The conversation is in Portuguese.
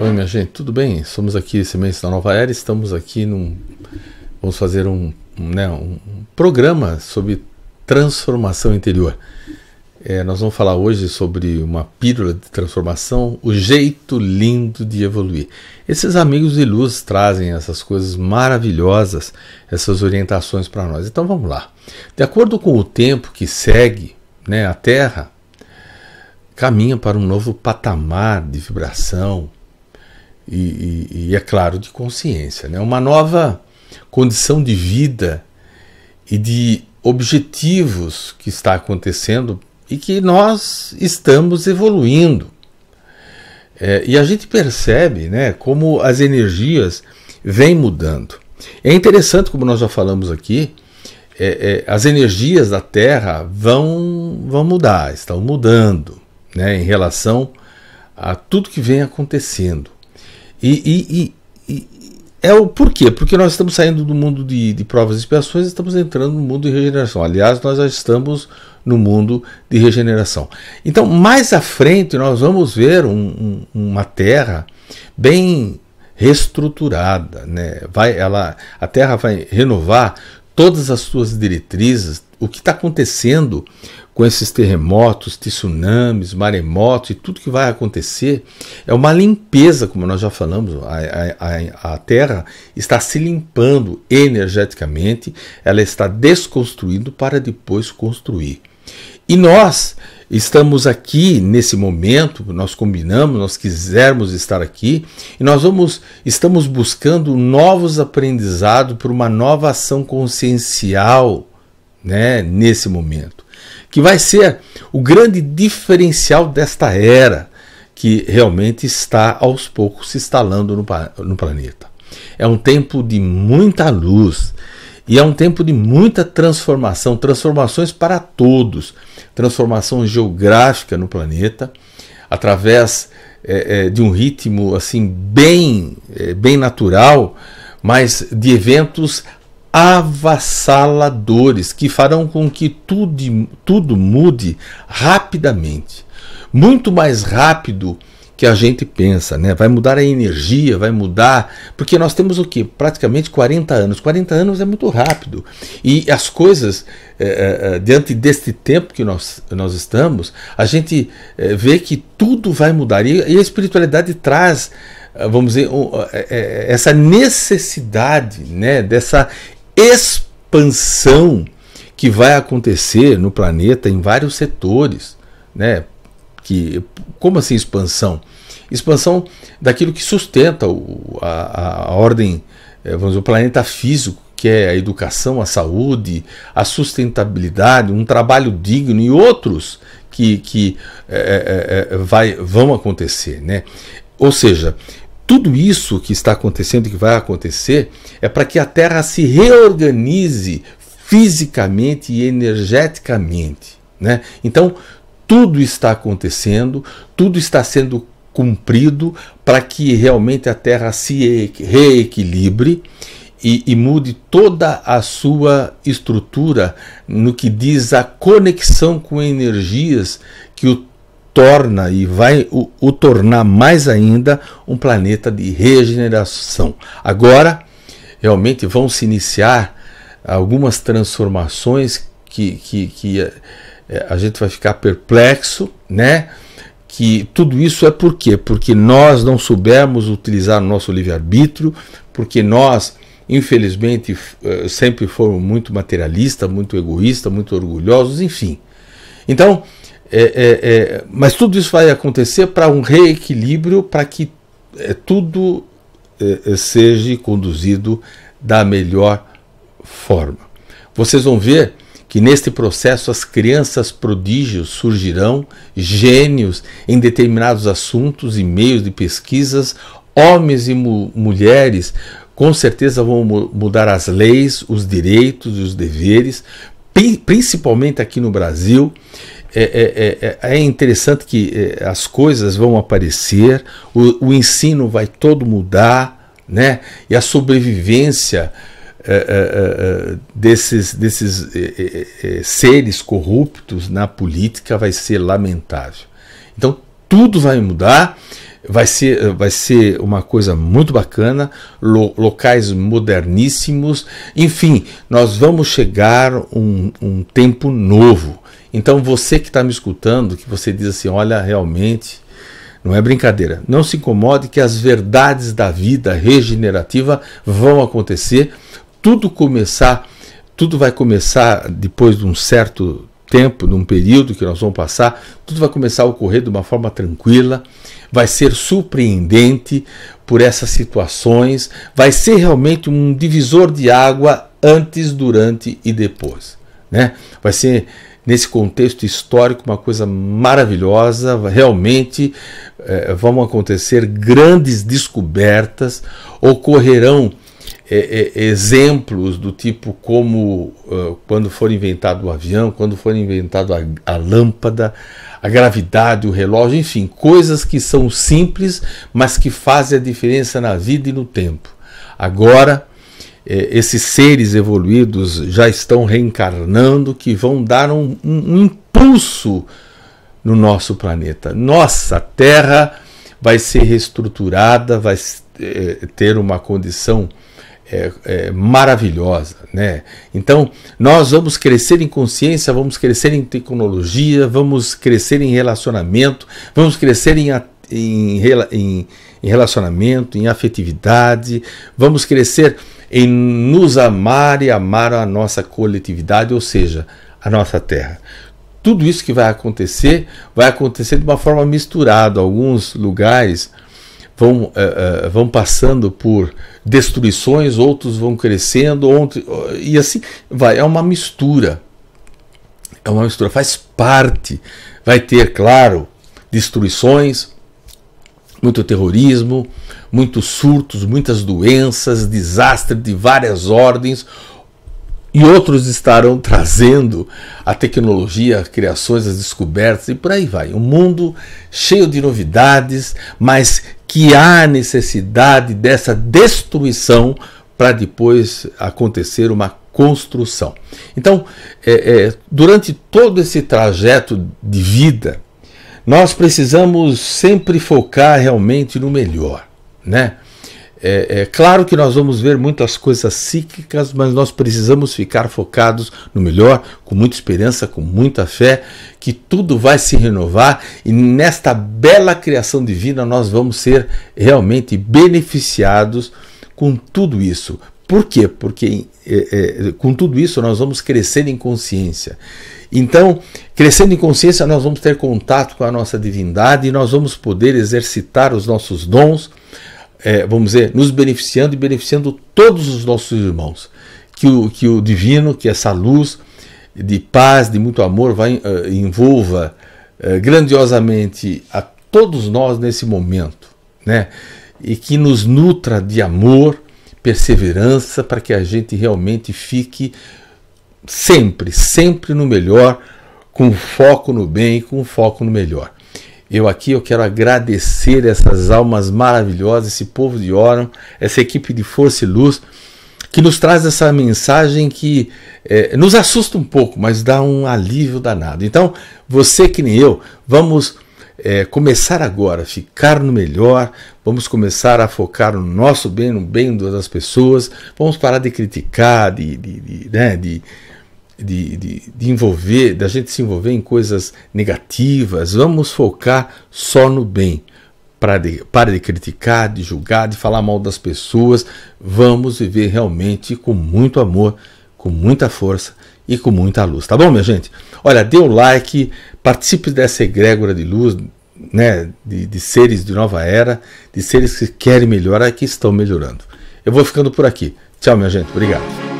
Oi, minha gente, tudo bem? Somos aqui Sementes da Nova Era, estamos aqui num. Vamos fazer um, né, um programa sobre transformação interior. É, nós vamos falar hoje sobre uma pílula de transformação, o jeito lindo de evoluir. Esses amigos de luz trazem essas coisas maravilhosas, essas orientações para nós. Então vamos lá. De acordo com o tempo que segue, né, a Terra caminha para um novo patamar de vibração, e, e, e, é claro, de consciência. Né? Uma nova condição de vida e de objetivos que está acontecendo e que nós estamos evoluindo. É, e a gente percebe né, como as energias vêm mudando. É interessante, como nós já falamos aqui, é, é, as energias da Terra vão, vão mudar, estão mudando né, em relação a tudo que vem acontecendo. E, e, e, e é o porquê? Porque nós estamos saindo do mundo de, de provas e expiações e estamos entrando no mundo de regeneração. Aliás, nós já estamos no mundo de regeneração. Então, mais à frente, nós vamos ver um, um, uma Terra bem reestruturada, né? Vai, ela, a Terra vai renovar todas as suas diretrizes. O que está acontecendo com esses terremotos, tsunamis, maremotos e tudo que vai acontecer, é uma limpeza, como nós já falamos, a, a, a Terra está se limpando energeticamente, ela está desconstruindo para depois construir. E nós estamos aqui nesse momento, nós combinamos, nós quisermos estar aqui, e nós vamos estamos buscando novos aprendizados para uma nova ação consciencial, né, nesse momento que vai ser o grande diferencial desta era que realmente está aos poucos se instalando no, no planeta. É um tempo de muita luz e é um tempo de muita transformação, transformações para todos, transformação geográfica no planeta, através é, é, de um ritmo assim bem, é, bem natural, mas de eventos avassaladores que farão com que tudo, tudo mude rapidamente muito mais rápido que a gente pensa, né? Vai mudar a energia, vai mudar, porque nós temos o que? Praticamente 40 anos. 40 anos é muito rápido. E as coisas, eh, eh, eh, diante deste tempo que nós, nós estamos, a gente vê que tudo vai mudar. E, e a espiritualidade traz, vamos dizer, um, essa necessidade, né? Dessa expansão que vai acontecer no planeta em vários setores, né? Que como assim expansão? Expansão daquilo que sustenta o, a, a ordem, eh, vamos dizer, o planeta físico, que é a educação, a saúde, a sustentabilidade, um trabalho digno e outros que, que é, é, vai, vão acontecer, né? Ou seja, tudo isso que está acontecendo e que vai acontecer é para que a Terra se reorganize fisicamente e energeticamente. Né? Então, tudo está acontecendo, tudo está sendo cumprido para que realmente a Terra se reequilibre e, e, mude toda a sua estrutura no que diz a conexão com energias que o torna e vai o, o tornar mais ainda um planeta de regeneração. Agora, realmente vão se iniciar algumas transformações que, que, que eh, eh, a gente vai ficar perplexo, né? Que tudo isso é por quê? Porque nós não soubemos utilizar o nosso livre-arbítrio, porque nós, infelizmente, eh, sempre fomos muito materialistas, muito egoístas, muito orgulhosos, enfim. Então, é, é, é, mas tudo isso vai acontecer para um reequilíbrio, para que é, tudo é, seja conduzido da melhor forma. Vocês vão ver que neste processo as crianças prodígios surgirão, gênios em determinados assuntos e meios de pesquisas, homens e mu mulheres com certeza vão mu mudar as leis, os direitos e os deveres, principalmente aqui no Brasil. É é, é, é, é, interessante que é, as coisas vão aparecer, o, o, ensino vai todo mudar, né? E a sobrevivência desses, desses seres corruptos na política vai ser lamentável. Então tudo vai mudar, vai ser, vai ser uma coisa muito bacana, lo, locais moderníssimos, enfim, nós vamos chegar um, um tempo novo. Então você que está me escutando, que você diz assim, olha, realmente não é brincadeira. Não se incomode que as verdades da vida regenerativa vão acontecer. Tudo começar, tudo vai começar depois de um certo tempo, de um período que nós vamos passar, tudo vai começar a ocorrer de uma forma tranquila, vai ser surpreendente por essas situações, vai ser realmente um divisor de água antes, durante e depois. Né? Vai ser nesse contexto histórico, uma coisa maravilhosa. Realmente é, vão acontecer grandes descobertas, ocorrerão é, é, exemplos do tipo como é, quando for inventado o avião, quando for inventado a, a, lâmpada, a gravidade, o relógio, enfim, coisas que são simples, mas que fazem a diferença na vida e no tempo. Agora é, esses seres evoluídos já estão reencarnando, que vão dar um, um, um impulso no nosso planeta. Nossa Terra vai ser reestruturada, vai é, ter uma condição é, é, maravilhosa, né? Então nós vamos crescer em consciência, vamos crescer em tecnologia, vamos crescer em relacionamento, vamos crescer em, em, em relacionamento, em afetividade, vamos crescer em nos amar e amar a nossa coletividade, ou seja, a nossa terra. Tudo isso que vai acontecer, vai acontecer de uma forma misturada. Alguns lugares vão, uh, uh, vão passando por destruições, outros vão crescendo, outros, uh, e assim vai. É uma mistura. É uma mistura, faz parte. Vai ter, claro, destruições, muito terrorismo, muitos surtos, muitas doenças, desastres de várias ordens. E outros estarão trazendo a tecnologia, as criações, as descobertas e por aí vai. Um mundo cheio de novidades, mas que há necessidade dessa destruição para depois acontecer uma construção. Então, é, é, durante todo esse trajeto de vida, nós precisamos sempre focar realmente no melhor, né? É, é, claro que nós vamos ver muitas coisas cíclicas, mas nós precisamos ficar focados no melhor, com muita esperança, com muita fé, que tudo vai se renovar e nesta bela criação divina nós vamos ser realmente beneficiados com tudo isso, por quê? Porque é, é, com tudo isso nós vamos crescer em consciência. Então, crescendo em consciência, nós vamos ter contato com a nossa divindade e nós vamos poder exercitar os nossos dons, é, vamos dizer, nos beneficiando e beneficiando todos os nossos irmãos. Que o, que o divino, que essa luz de paz, de muito amor, vai, uh, envolva uh, grandiosamente a todos nós nesse momento, né? E que nos nutra de amor perseverança para que a gente realmente fique sempre, sempre no melhor, com foco no bem, com foco no melhor. Eu aqui eu quero agradecer essas almas maravilhosas, esse povo de Oram, essa equipe de força e luz que nos traz essa mensagem que é, nos assusta um pouco, mas dá um alívio danado. Então, você que nem eu, vamos é, começar agora, ficar no melhor, vamos começar a focar no nosso bem, no bem das pessoas, vamos parar de criticar, de, de, de, né, de de, de, de, envolver, da gente se envolver em coisas negativas, vamos focar só no bem. Para de, para de criticar, de julgar, de falar mal das pessoas, vamos viver realmente com muito amor, com muita força e com muita luz, tá bom, minha gente? Olha, dê o um like, participe dessa egrégora de luz, né, de, de seres de nova era, de seres que querem melhorar e que estão melhorando. Eu vou ficando por aqui. Tchau, minha gente. Obrigado.